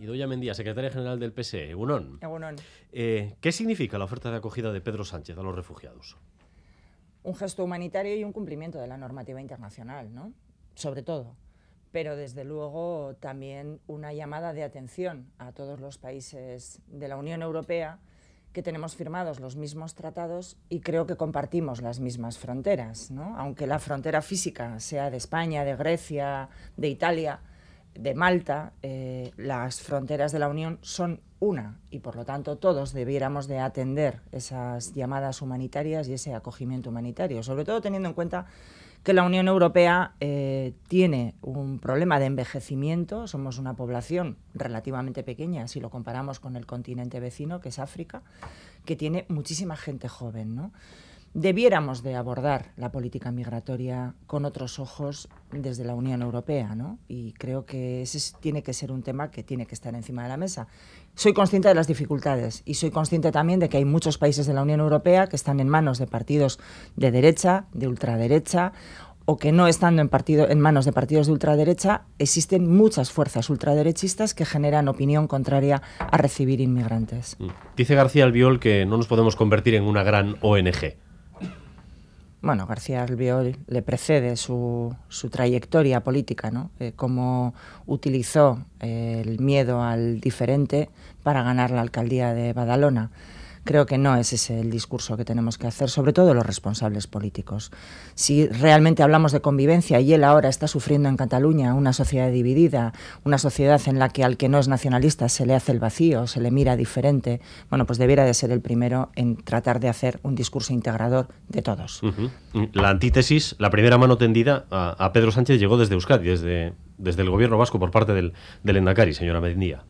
Idoia Mendía, secretaria general del PSE, Egunon. Egunon. Eh, ¿Qué significa la oferta de acogida de Pedro Sánchez a los refugiados? Un gesto humanitario y un cumplimiento de la normativa internacional, ¿no? Sobre todo. Pero desde luego también una llamada de atención a todos los países de la Unión Europea que tenemos firmados los mismos tratados y creo que compartimos las mismas fronteras, ¿no? Aunque la frontera física sea de España, de Grecia, de Italia, de Malta, eh, las fronteras de la Unión son una y por lo tanto todos debiéramos de atender esas llamadas humanitarias y ese acogimiento humanitario, sobre todo teniendo en cuenta que la Unión Europea eh, tiene un problema de envejecimiento, somos una población relativamente pequeña si lo comparamos con el continente vecino, que es África, que tiene muchísima gente joven, ¿no? debiéramos de abordar la política migratoria con otros ojos desde la Unión Europea, ¿no? Y creo que ese tiene que ser un tema que tiene que estar encima de la mesa. Soy consciente de las dificultades y soy consciente también de que hay muchos países de la Unión Europea que están en manos de partidos de derecha, de ultraderecha o que no estando en, partido, en manos de partidos de ultraderecha, existen muchas fuerzas ultraderechistas que generan opinión contraria a recibir inmigrantes. Mm. Dice García Albiol que no nos podemos convertir en una gran ONG bueno, García Albiol le precede su, su trayectoria política, ¿no? Eh, cómo utilizó el miedo al diferente para ganar la alcaldía de Badalona. Creo que no es ese el discurso que tenemos que hacer, sobre todo los responsables políticos. Si realmente hablamos de convivencia y él ahora está sufriendo en Cataluña una sociedad dividida, una sociedad en la que al que no es nacionalista se le hace el vacío, se le mira diferente, bueno, pues debiera de ser el primero en tratar de hacer un discurso integrador de todos. La antítesis, la primera mano tendida a, Pedro Sánchez llegó desde Euskadi, desde, desde el gobierno vasco por parte del, del Endacari, señora Medinía.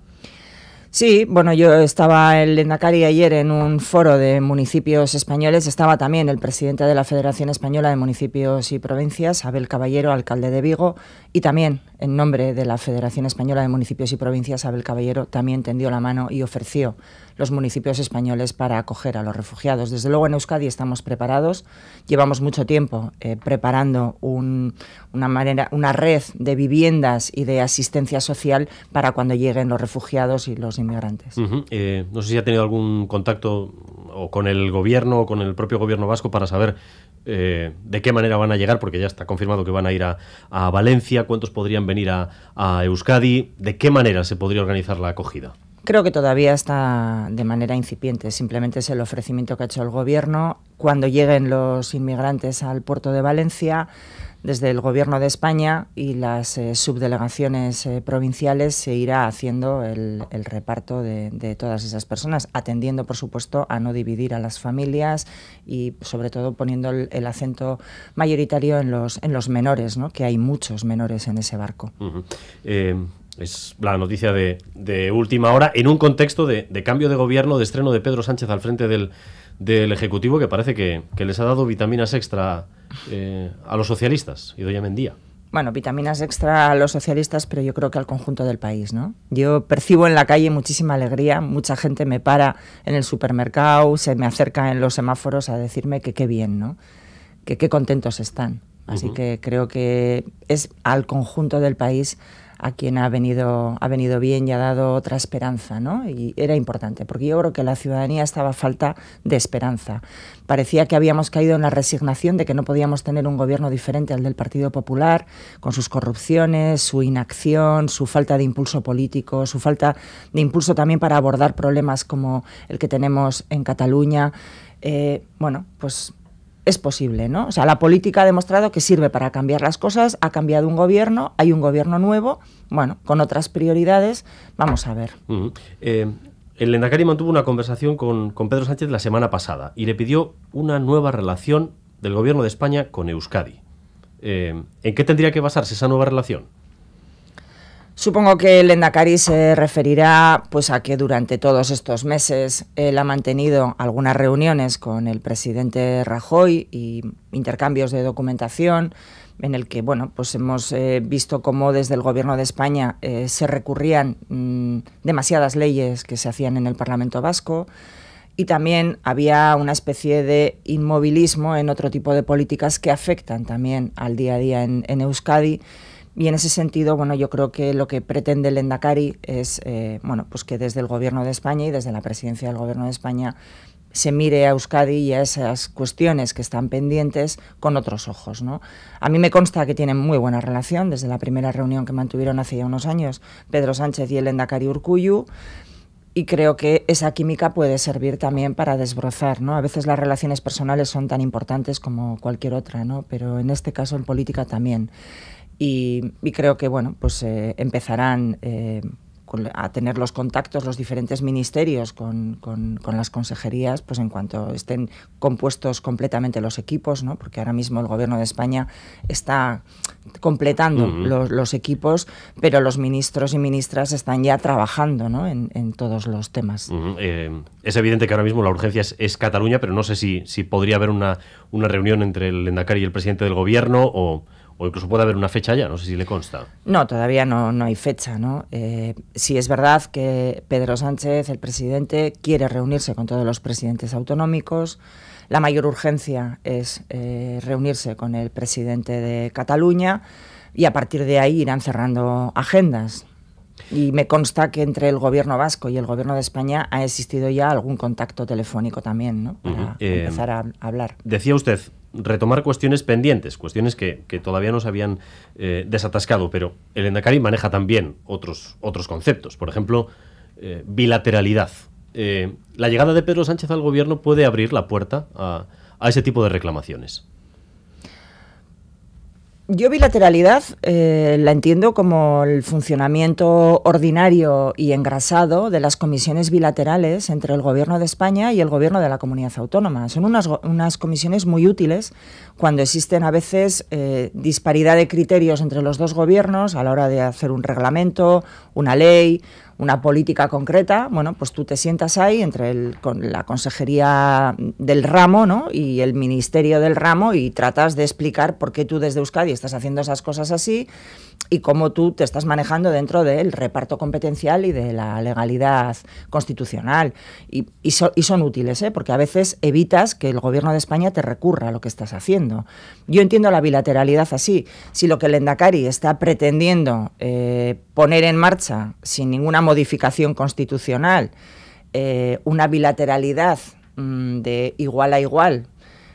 Sí, bueno, yo estaba el Endacari ayer en un foro de municipios españoles, estaba también el presidente de la Federación Española de Municipios y Provincias, Abel Caballero, alcalde de Vigo, y también en nombre de la Federación Española de Municipios y Provincias, Abel Caballero también tendió la mano y ofreció los municipios españoles para acoger a los refugiados. Desde luego en Euskadi estamos preparados, llevamos mucho tiempo eh, preparando una, manera, una red de viviendas y de asistencia social para cuando lleguen los refugiados y los inmigrantes. Eh, no sé si ha tenido algún contacto o con el gobierno o con el propio gobierno vasco para saber eh, de qué manera van a llegar, porque ya está confirmado que van a ir a, Valencia, cuántos podrían venir a Euskadi, de qué manera se podría organizar la acogida. Creo que todavía está de manera incipiente, simplemente es el ofrecimiento que ha hecho el Gobierno. Cuando lleguen los inmigrantes al puerto de Valencia, desde el Gobierno de España y las eh, subdelegaciones eh, provinciales se irá haciendo el, reparto de, todas esas personas, atendiendo, por supuesto, a no dividir a las familias y, sobre todo, poniendo el, acento mayoritario en los, menores, ¿no? que hay muchos menores en ese barco es la noticia de, última hora, en un contexto de, cambio de gobierno, de estreno de Pedro Sánchez al frente del, Ejecutivo, que parece que, les ha dado vitaminas extra eh, a los socialistas, y doña Mendía. Bueno, vitaminas extra a los socialistas, pero yo creo que al conjunto del país, ¿no? Yo percibo en la calle muchísima alegría, mucha gente me para en el supermercado, se me acerca en los semáforos a decirme que qué bien, ¿no? Que qué contentos están. Así que creo que es al conjunto del país a quien ha venido, ha venido bien y ha dado otra esperanza, ¿no? Y era importante, porque yo creo que la ciudadanía estaba a falta de esperanza. Parecía que habíamos caído en la resignación de que no podíamos tener un gobierno diferente al del Partido Popular, con sus corrupciones, su inacción, su falta de impulso político, su falta de impulso también para abordar problemas como el que tenemos en Cataluña. Eh, bueno, pues es posible, ¿no? O sea, la política ha demostrado que sirve para cambiar las cosas, ha cambiado un gobierno, hay un gobierno nuevo, bueno, con otras prioridades, vamos a ver. Eh, el Endacari mantuvo una conversación con, Pedro Sánchez la semana pasada y le pidió una nueva relación del gobierno de España con Euskadi. Eh, ¿En qué tendría que basarse esa nueva relación? Supongo que el Endacari se referirá pues, a que durante todos estos meses él ha mantenido algunas reuniones con el presidente Rajoy y intercambios de documentación en el que bueno, pues hemos eh, visto cómo desde el Gobierno de España eh, se recurrían mm, demasiadas leyes que se hacían en el Parlamento vasco y también había una especie de inmovilismo en otro tipo de políticas que afectan también al día a día en Euskadi y en ese sentido, bueno, yo creo que lo que pretende el Endacari es eh, bueno, pues que desde el Gobierno de España y desde la presidencia del Gobierno de España se mire a Euskadi y a esas cuestiones que están pendientes con otros ojos. ¿no? A mí me consta que tienen muy buena relación desde la primera reunión que mantuvieron hace ya unos años Pedro Sánchez y el Endacari Urcuyu y creo que esa química puede servir también para desbrozar, ¿no? A veces las relaciones personales son tan importantes como cualquier otra, ¿no? Pero en este caso en política también y, creo que bueno, pues eh, empezarán eh, a tener los contactos los diferentes ministerios con, las consejerías, pues en cuanto estén compuestos completamente los equipos, ¿no? porque ahora mismo el Gobierno de España está completando los, equipos, pero los ministros y ministras están ya trabajando ¿no? en, todos los temas. Eh, es evidente que ahora mismo la urgencia es, Cataluña, pero no sé si, si podría haber una, una reunión entre el endacar y el presidente del Gobierno o... O incluso puede haber una fecha ya, no sé si le consta. No, todavía no, no hay fecha. ¿no? Eh, es verdad que Pedro Sánchez, el presidente, quiere reunirse con todos los presidentes autonómicos. La mayor urgencia es eh, reunirse con el presidente de Cataluña y a partir de ahí irán cerrando agendas. Y me consta que entre el gobierno vasco y el gobierno de España ha existido ya algún contacto telefónico también, ¿no? Para eh, empezar a hablar. Decía usted, retomar cuestiones pendientes, cuestiones que, todavía no se habían eh, desatascado, pero el Endacari maneja también otros, otros conceptos. Por ejemplo, eh, bilateralidad. la llegada de Pedro Sánchez al gobierno puede abrir la puerta a ese tipo de reclamaciones yo bilateralidad eh, la entiendo como el funcionamiento ordinario y engrasado de las comisiones bilaterales entre el Gobierno de España y el Gobierno de la Comunidad Autónoma. Son unas, unas comisiones muy útiles cuando existen a veces eh, disparidad de criterios entre los dos gobiernos a la hora de hacer un reglamento, una ley una política concreta, bueno, pues tú te sientas ahí entre el, con la consejería del ramo ¿no? y el ministerio del ramo y tratas de explicar por qué tú desde Euskadi estás haciendo esas cosas así y cómo tú te estás manejando dentro del reparto competencial y de la legalidad constitucional. Y, son útiles, ¿eh? porque a veces evitas que el gobierno de España te recurra a lo que estás haciendo. Yo entiendo la bilateralidad así. Si lo que el Endacari está pretendiendo eh, poner en marcha sin ninguna modificación constitucional, eh, una bilateralidad mm, de igual a igual,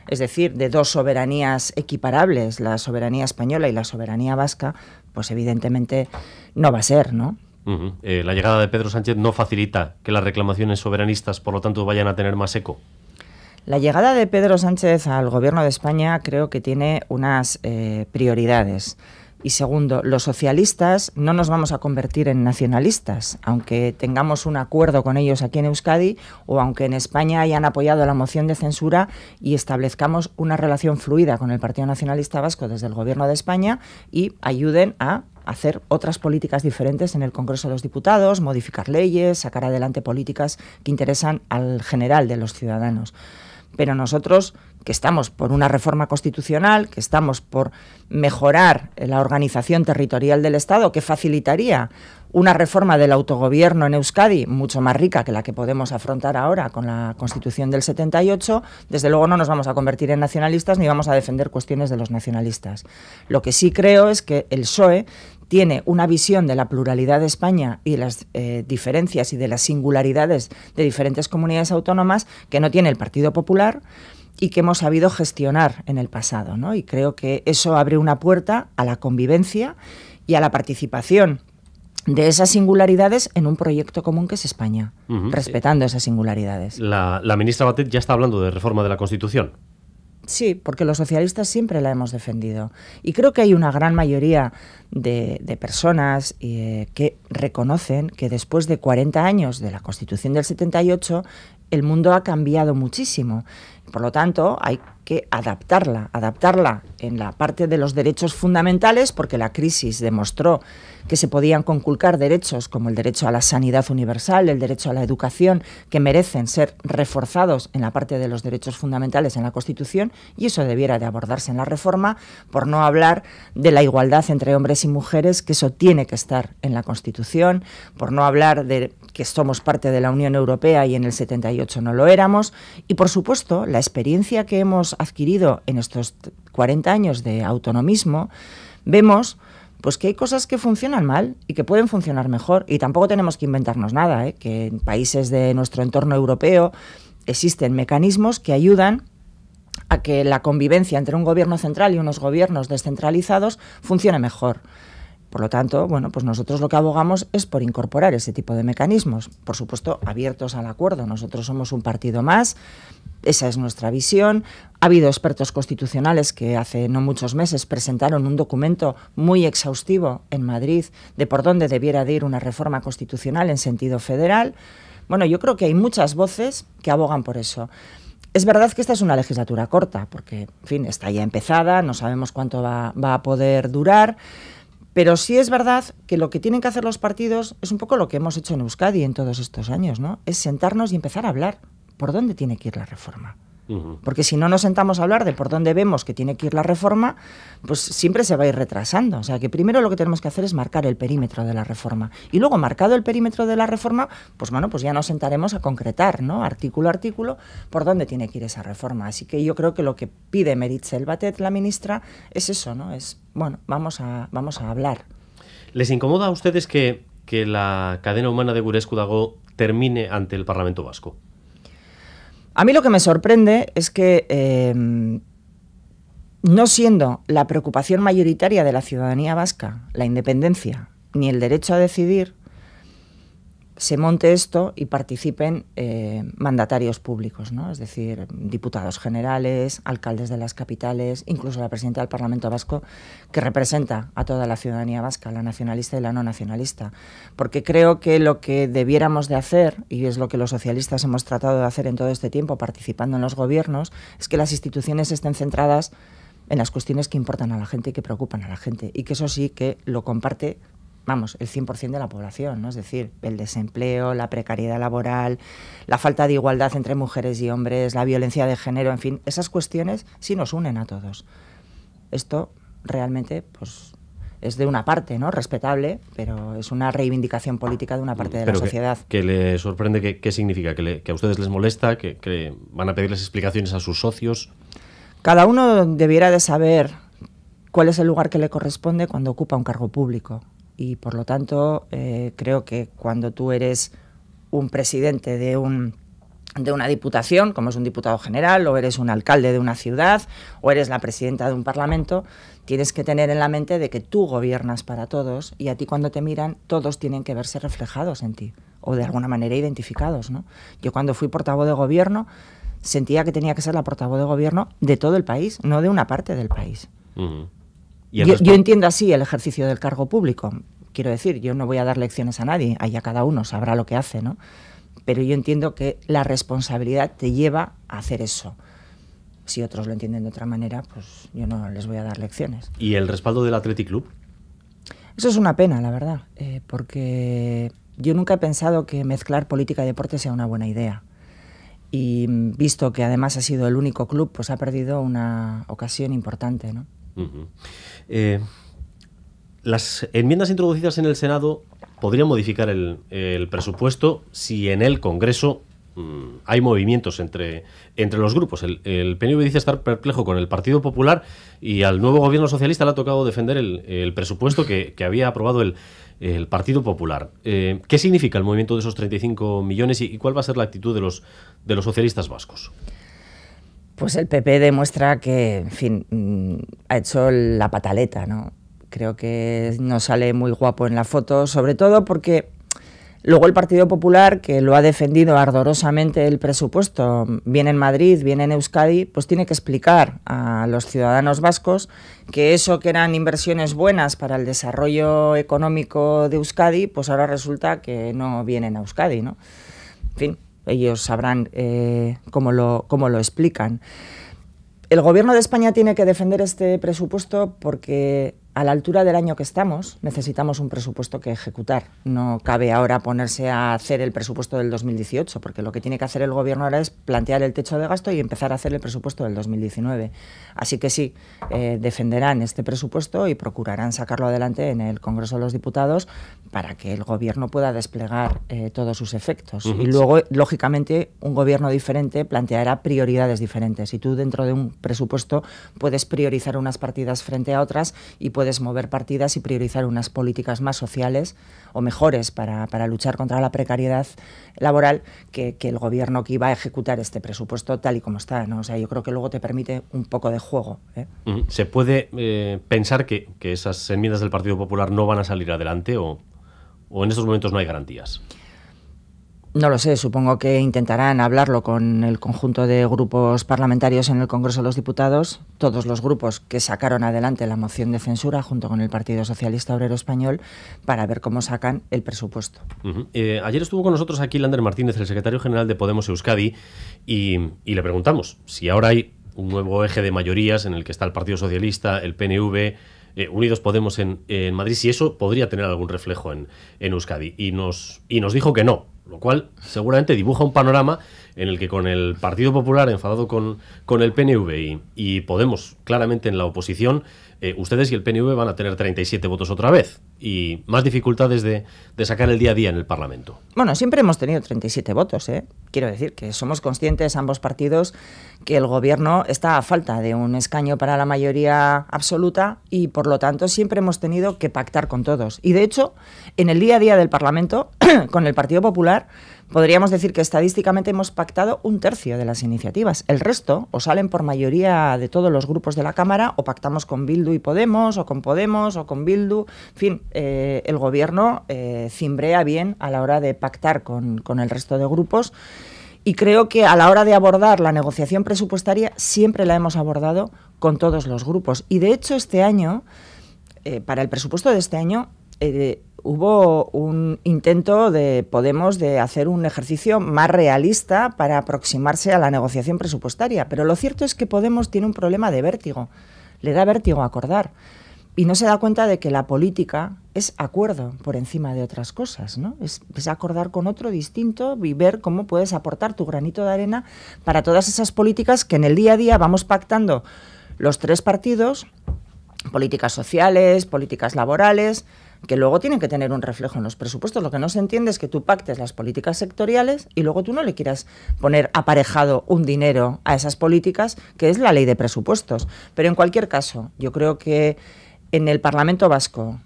es decir, de dos soberanías equiparables, la soberanía española y la soberanía vasca, pues evidentemente no va a ser, ¿no? Eh, la llegada de Pedro Sánchez no facilita que las reclamaciones soberanistas, por lo tanto, vayan a tener más eco. La llegada de Pedro Sánchez al Gobierno de España creo que tiene unas eh, prioridades. Y segundo, los socialistas no nos vamos a convertir en nacionalistas, aunque tengamos un acuerdo con ellos aquí en Euskadi o aunque en España hayan apoyado la moción de censura y establezcamos una relación fluida con el Partido Nacionalista Vasco desde el Gobierno de España y ayuden a hacer otras políticas diferentes en el Congreso de los Diputados, modificar leyes, sacar adelante políticas que interesan al general de los ciudadanos. Pero nosotros, que estamos por una reforma constitucional, que estamos por mejorar la organización territorial del Estado, que facilitaría una reforma del autogobierno en Euskadi mucho más rica que la que podemos afrontar ahora con la Constitución del 78, desde luego no nos vamos a convertir en nacionalistas ni vamos a defender cuestiones de los nacionalistas. Lo que sí creo es que el PSOE tiene una visión de la pluralidad de España y las eh, diferencias y de las singularidades de diferentes comunidades autónomas que no tiene el Partido Popular y que hemos sabido gestionar en el pasado. ¿no? Y creo que eso abre una puerta a la convivencia y a la participación de esas singularidades en un proyecto común que es España, respetando esas singularidades. La, la ministra Batet ya está hablando de reforma de la Constitución. Sí, porque los socialistas siempre la hemos defendido. Y creo que hay una gran mayoría de, personas eh, que reconocen que después de 40 años de la Constitución del 78, el mundo ha cambiado muchísimo. Por lo tanto, hay que adaptarla, adaptarla en la parte de los derechos fundamentales, porque la crisis demostró que se podían conculcar derechos como el derecho a la sanidad universal, el derecho a la educación, que merecen ser reforzados en la parte de los derechos fundamentales en la Constitución, y eso debiera de abordarse en la reforma, por no hablar de la igualdad entre hombres y mujeres, que eso tiene que estar en la Constitución, por no hablar de que somos parte de la Unión Europea y en el 78 no lo éramos, y por supuesto la experiencia que hemos adquirido en estos 40 años de autonomismo, vemos pues que hay cosas que funcionan mal y que pueden funcionar mejor. Y tampoco tenemos que inventarnos nada, ¿eh? que en países de nuestro entorno europeo existen mecanismos que ayudan a que la convivencia entre un gobierno central y unos gobiernos descentralizados funcione mejor. Por lo tanto, bueno, pues nosotros lo que abogamos es por incorporar ese tipo de mecanismos, por supuesto, abiertos al acuerdo. Nosotros somos un partido más, esa es nuestra visión. Ha habido expertos constitucionales que hace no muchos meses presentaron un documento muy exhaustivo en Madrid de por dónde debiera de ir una reforma constitucional en sentido federal. Bueno, yo creo que hay muchas voces que abogan por eso. Es verdad que esta es una legislatura corta, porque, fin, está ya empezada, no sabemos cuánto va a poder durar. Pero sí es verdad que lo que tienen que hacer los partidos es un poco lo que hemos hecho en Euskadi en todos estos años, ¿no? Es sentarnos y empezar a hablar por dónde tiene que ir la reforma. Porque si no nos sentamos a hablar de por dónde vemos que tiene que ir la reforma, pues siempre se va a ir retrasando. O sea que primero lo que tenemos que hacer es marcar el perímetro de la reforma. Y luego, marcado el perímetro de la reforma, pues bueno, pues ya nos sentaremos a concretar, ¿no? Artículo a artículo, por dónde tiene que ir esa reforma. Así que yo creo que lo que pide Meritzel Batet, la ministra, es eso, ¿no? Es, bueno, vamos a, vamos a hablar. ¿Les incomoda a ustedes que, que la cadena humana de Gurescu Dago termine ante el Parlamento Vasco? A mí lo que me sorprende es que, em, no siendo la preocupación mayoritaria de la ciudadanía vasca la independencia ni el derecho a decidir, se monte esto y participen eh, mandatarios públicos, ¿no? es decir, diputados generales, alcaldes de las capitales, incluso la presidenta del Parlamento Vasco, que representa a toda la ciudadanía vasca, la nacionalista y la no nacionalista. Porque creo que lo que debiéramos de hacer, y es lo que los socialistas hemos tratado de hacer en todo este tiempo participando en los gobiernos, es que las instituciones estén centradas en las cuestiones que importan a la gente y que preocupan a la gente. Y que eso sí que lo comparte vamos, el 100% de la población, ¿no? Es decir, el desempleo, la precariedad laboral, la falta de igualdad entre mujeres y hombres, la violencia de género, en fin, esas cuestiones sí nos unen a todos. Esto realmente, pues es de una parte, ¿no? Respetable, pero es una reivindicación política de una parte de la sociedad. ¿Qué le sorprende? ¿Qué, significa? ¿Que, a ustedes les molesta? ¿Que, ¿Que van a pedirles explicaciones a sus socios? Cada uno debiera de saber cuál es el lugar que le corresponde cuando ocupa un cargo público y por lo tanto eh, creo que cuando tú eres un presidente de un de una diputación, como es un diputado general, o eres un alcalde de una ciudad, o eres la presidenta de un parlamento, tienes que tener en la mente de que tú gobiernas para todos y a ti cuando te miran todos tienen que verse reflejados en ti o de alguna manera identificados. ¿no? Yo cuando fui portavoz de gobierno sentía que tenía que ser la portavoz de gobierno de todo el país, no de una parte del país yo, entiendo así el ejercicio del cargo público. Quiero decir, yo no voy a dar lecciones a nadie, a cada uno sabrá lo que hace, ¿no? Pero yo entiendo que la responsabilidad te lleva a hacer eso si otros lo entienden de otra manera, pues yo no les voy a dar lecciones. ¿Y el respaldo del Athletic Club? Eso es una pena, la verdad, eh, porque yo nunca he pensado que mezclar política y deporte sea una buena idea. Y mm, visto que además ha sido el único club, pues ha perdido una ocasión importante, ¿no? Eh, las enmiendas introducidas en el Senado podrían modificar el, presupuesto si en el Congreso mm, hay movimientos entre, entre los grupos. El, el, dice estar perplejo con el Partido Popular y al nuevo gobierno socialista le ha tocado defender el, presupuesto que, había aprobado el, Partido Popular. Eh, ¿Qué significa el movimiento de esos 35 millones y, cuál va a ser la actitud de los socialistas vascos? pues el PP demuestra que, en fin, mm, ha hecho la pataleta, ¿no? Creo que no sale muy guapo en la foto, sobre todo porque luego el Partido Popular, que lo ha defendido ardorosamente el presupuesto, viene en Madrid, viene en Euskadi, pues tiene que explicar a los ciudadanos vascos que eso que eran inversiones buenas para el desarrollo económico de Euskadi, pues ahora resulta que no vienen a Euskadi, ¿no? En fin, ellos sabrán eh, cómo, lo, cómo lo explican. El Gobierno de España tiene que defender este presupuesto porque a la altura del año que estamos, necesitamos un presupuesto que ejecutar. No cabe ahora ponerse a hacer el presupuesto del 2018, porque lo que tiene que hacer el Gobierno ahora es plantear el techo de gasto y empezar a hacer el presupuesto del 2019. Así que sí, eh, defenderán este presupuesto y procurarán sacarlo adelante en el Congreso de los Diputados para que el Gobierno pueda desplegar eh, todos sus efectos. Y luego, lógicamente, un Gobierno diferente planteará prioridades diferentes. Y tú, dentro de un presupuesto, puedes priorizar unas partidas frente a otras y puedes mover partidas y priorizar unas políticas más sociales o mejores para, luchar contra la precariedad laboral que, el gobierno que iba a ejecutar este presupuesto tal y como está. ¿no? O sea, yo creo que luego te permite un poco de juego. ¿eh? Mm, ¿Se puede eh, pensar que, esas enmiendas del Partido Popular no van a salir adelante o, o en estos momentos no hay garantías? No lo sé, supongo que intentarán hablarlo con el conjunto de grupos parlamentarios en el Congreso de los Diputados, todos los grupos que sacaron adelante la moción de censura junto con el Partido Socialista Obrero Español, para ver cómo sacan el presupuesto. Eh, ayer estuvo con nosotros aquí Lander Martínez, el secretario general de Podemos Euskadi, y, le preguntamos si ahora hay un nuevo eje de mayorías en el que está el Partido Socialista, el PNV, eh, Unidos Podemos en, Madrid, si eso podría tener algún reflejo en, en Euskadi. Y nos, y nos dijo que no, lo cual seguramente dibuja un panorama en el que con el Partido Popular enfadado con, con el PNV y, Podemos claramente en la oposición, eh, ustedes y el PNV van a tener 37 votos otra vez y más dificultades de, sacar el día a día en el Parlamento. Bueno, siempre hemos tenido 37 votos. ¿eh? Quiero decir que somos conscientes ambos partidos que el Gobierno está a falta de un escaño para la mayoría absoluta y por lo tanto siempre hemos tenido que pactar con todos. Y de hecho, en el día a día del Parlamento, con el Partido Popular, podríamos decir que estadísticamente hemos pactado un tercio de las iniciativas. El resto o salen por mayoría de todos los grupos de la Cámara o pactamos con Bildu y Podemos o con Podemos o con Bildu. En fin, eh, el Gobierno eh, cimbrea bien a la hora de pactar con, el resto de grupos y creo que a la hora de abordar la negociación presupuestaria siempre la hemos abordado con todos los grupos. Y de hecho este año, eh, para el presupuesto de este año, hubo un intento de Podemos de hacer un ejercicio más realista para aproximarse a la negociación presupuestaria, pero lo cierto es que Podemos tiene un problema de vértigo, le da vértigo acordar y no se da cuenta de que la política es acuerdo por encima de otras cosas, ¿no? Es, es, acordar con otro distinto y ver cómo puedes aportar tu granito de arena para todas esas políticas que en el día a día vamos pactando los tres partidos, políticas sociales, políticas laborales, que luego tienen que tener un reflejo en los presupuestos. Lo que no se entiende es que tú pactes las políticas sectoriales y luego tú no le quieras poner aparejado un dinero a esas políticas, que es la ley de presupuestos. Pero en cualquier caso, yo creo que en el Parlamento Vasco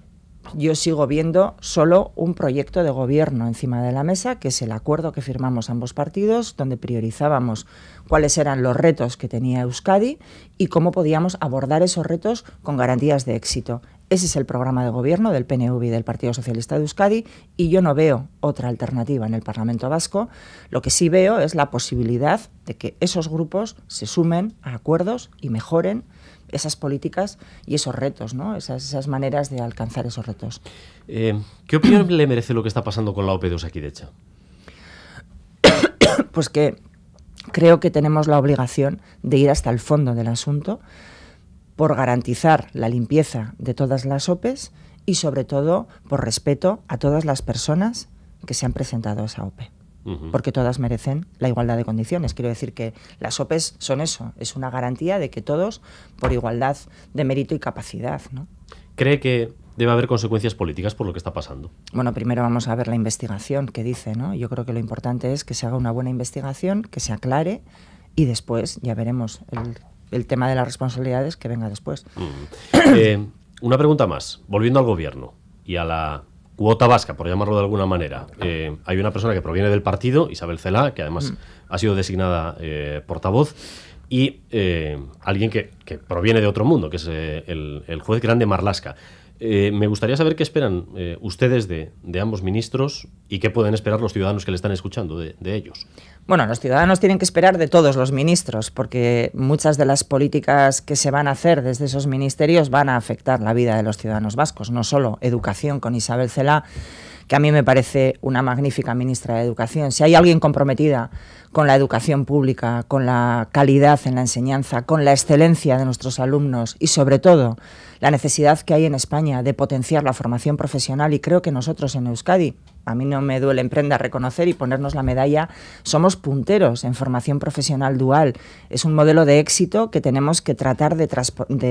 yo sigo viendo solo un proyecto de gobierno encima de la mesa, que es el acuerdo que firmamos ambos partidos, donde priorizábamos cuáles eran los retos que tenía Euskadi y cómo podíamos abordar esos retos con garantías de éxito. Ese es el programa de gobierno del PNV y del Partido Socialista de Euskadi y yo no veo otra alternativa en el Parlamento Vasco. Lo que sí veo es la posibilidad de que esos grupos se sumen a acuerdos y mejoren esas políticas y esos retos, ¿no? esas, maneras de alcanzar esos retos. Eh, ¿Qué opinión le merece lo que está pasando con la OP2 aquí de hecho? pues que creo que tenemos la obligación de ir hasta el fondo del asunto por garantizar la limpieza de todas las OPEs y sobre todo por respeto a todas las personas que se han presentado a esa OPE. Porque todas merecen la igualdad de condiciones. Quiero decir que las OPEs son eso, es una garantía de que todos por igualdad de mérito y capacidad. ¿no? ¿Cree que debe haber consecuencias políticas por lo que está pasando. Bueno, primero vamos a ver la investigación que dice, ¿no? Yo creo que lo importante es que se haga una buena investigación, que se aclare y después ya veremos el el tema de las responsabilidades que venga después. Mm. Eh, una pregunta más, volviendo al gobierno y a la cuota vasca, por llamarlo de alguna manera. Ah. Eh, hay una persona que proviene del partido, Isabel Cela, que además mm. ha sido designada eh, portavoz, y alguien que, proviene de otro mundo, que es el, el juez grande Marlasca. Eh, me gustaría saber qué esperan eh, ustedes de, ambos ministros y qué pueden esperar los ciudadanos que le están escuchando de, ellos. Bueno, los ciudadanos tienen que esperar de todos los ministros, porque muchas de las políticas que se van a hacer desde esos ministerios van a afectar la vida de los ciudadanos vascos, no solo educación con Isabel Cela que a mí me parece una magnífica ministra de Educación. Si hay alguien comprometida con la educación pública, con la calidad en la enseñanza, con la excelencia de nuestros alumnos y sobre todo la necesidad que hay en España de potenciar la formación profesional y creo que nosotros en Euskadi a mí no me duele en prenda reconocer y ponernos la medalla, somos punteros en formación profesional dual. Es un modelo de éxito que tenemos que tratar de,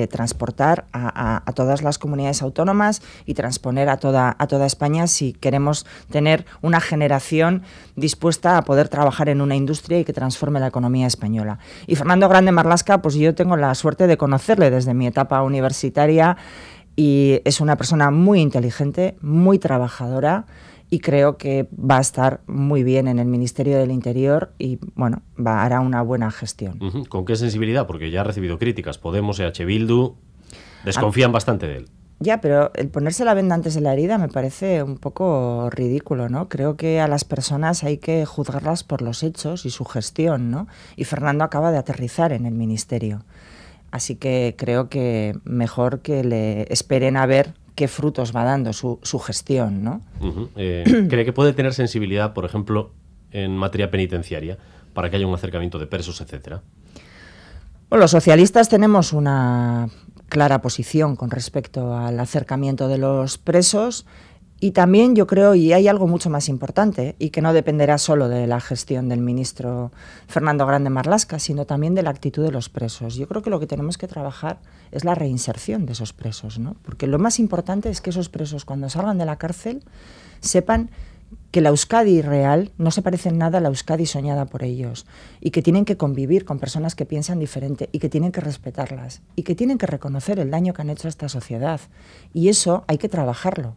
transportar a, todas las comunidades autónomas y transponer a toda, a toda España si queremos tener una generación dispuesta a poder trabajar en una industria y que transforme la economía española. Y Fernando Grande Marlasca, pues yo tengo la suerte de conocerle desde mi etapa universitaria y es una persona muy inteligente, muy trabajadora y creo que va a estar muy bien en el Ministerio del Interior y bueno, va, hará una buena gestión. ¿Con qué sensibilidad? Porque ya ha recibido críticas. Podemos, EH Bildu, desconfían ah. bastante de él. Ya, pero el ponerse la venda antes de la herida me parece un poco ridículo, ¿no? Creo que a las personas hay que juzgarlas por los hechos y su gestión, ¿no? Y Fernando acaba de aterrizar en el ministerio. Así que creo que mejor que le esperen a ver qué frutos va dando su, gestión. ¿no? Eh, ¿Cree que puede tener sensibilidad, por ejemplo, en materia penitenciaria, para que haya un acercamiento de presos, etcétera? los socialistas tenemos una clara posición con respecto al acercamiento de los presos. Y también yo creo, y hay algo mucho más importante, y que no dependerá solo de la gestión del ministro Fernando Grande Marlasca, sino también de la actitud de los presos. Yo creo que lo que tenemos que trabajar es la reinserción de esos presos, ¿no? Porque lo más importante es que esos presos, cuando salgan de la cárcel, sepan que la Euskadi real no se parece en nada a la Euskadi soñada por ellos y que tienen que convivir con personas que piensan diferente y que tienen que respetarlas y que tienen que reconocer el daño que han hecho a esta sociedad. Y eso hay que trabajarlo.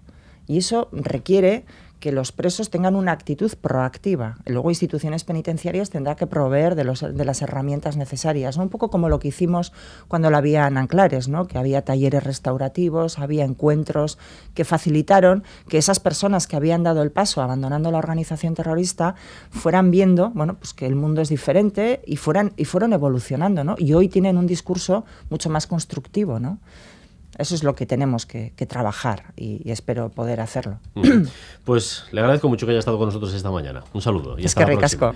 Y eso requiere que los presos tengan una actitud proactiva. Luego instituciones penitenciarias tendrán que proveer de, las herramientas necesarias, un poco como lo que hicimos cuando la había en Anclares, ¿no? que había talleres restaurativos, había encuentros que facilitaron que esas personas que habían dado el paso abandonando la organización terrorista fueran viendo bueno, pues que el mundo es diferente y, fueran, y fueron evolucionando. ¿no? Y hoy tienen un discurso mucho más constructivo. ¿no? eso es lo que tenemos que, trabajar y, espero poder hacerlo. Pues le agradezco mucho que haya estado con nosotros esta mañana. Un saludo. Y es que ricasco.